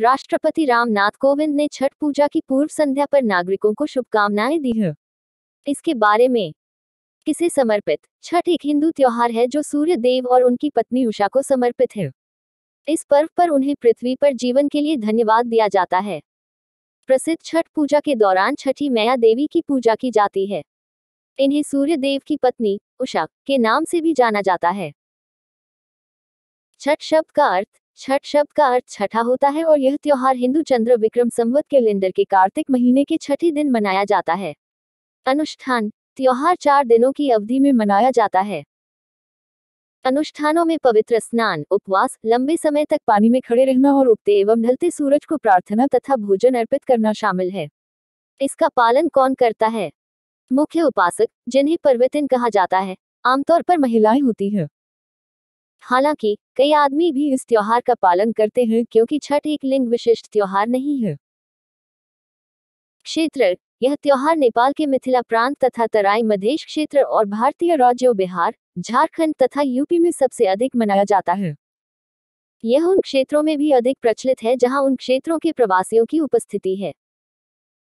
राष्ट्रपति रामनाथ कोविंद ने छठ पूजा की पूर्व संध्या पर नागरिकों को शुभकामनाएं दी है इसके बारे में किसे समर्पित छठ एक हिंदू त्यौहार है जो सूर्य देव और उनकी पत्नी उषा को समर्पित है इस पर्व पर उन्हें पृथ्वी पर जीवन के लिए धन्यवाद दिया जाता है प्रसिद्ध छठ पूजा के दौरान छठी मैया देवी की पूजा की जाती है इन्हें सूर्य देव की पत्नी उषा के नाम से भी जाना जाता है छठ शब्द का अर्थ छठ शब्द का अर्थ छठा होता है और यह त्योहार हिंदू चंद्र विक्रम संवत के लेंडर के कार्तिक महीने के छठे दिन मनाया जाता है अनुष्ठान त्योहार चार दिनों की अवधि में मनाया जाता है अनुष्ठानों में पवित्र स्नान उपवास लंबे समय तक पानी में खड़े रहना और उगते एवं ढलते सूरज को प्रार्थना तथा भोजन अर्पित करना शामिल है इसका पालन कौन करता है मुख्य उपासक जिन्हें पर्वतिन कहा जाता है आमतौर पर महिलाएं होती हैं हालांकि कई आदमी भी इस त्योहार का पालन करते हैं क्योंकि छठ एक लिंग विशिष्ट त्योहार नहीं है क्षेत्र यह त्योहार नेपाल के मिथिला प्रांत तथा तराई मधेश क्षेत्र और भारतीय राज्यों बिहार झारखंड तथा यूपी में सबसे अधिक मनाया जाता है यह उन क्षेत्रों में भी अधिक प्रचलित है जहां उन क्षेत्रों के प्रवासियों की उपस्थिति है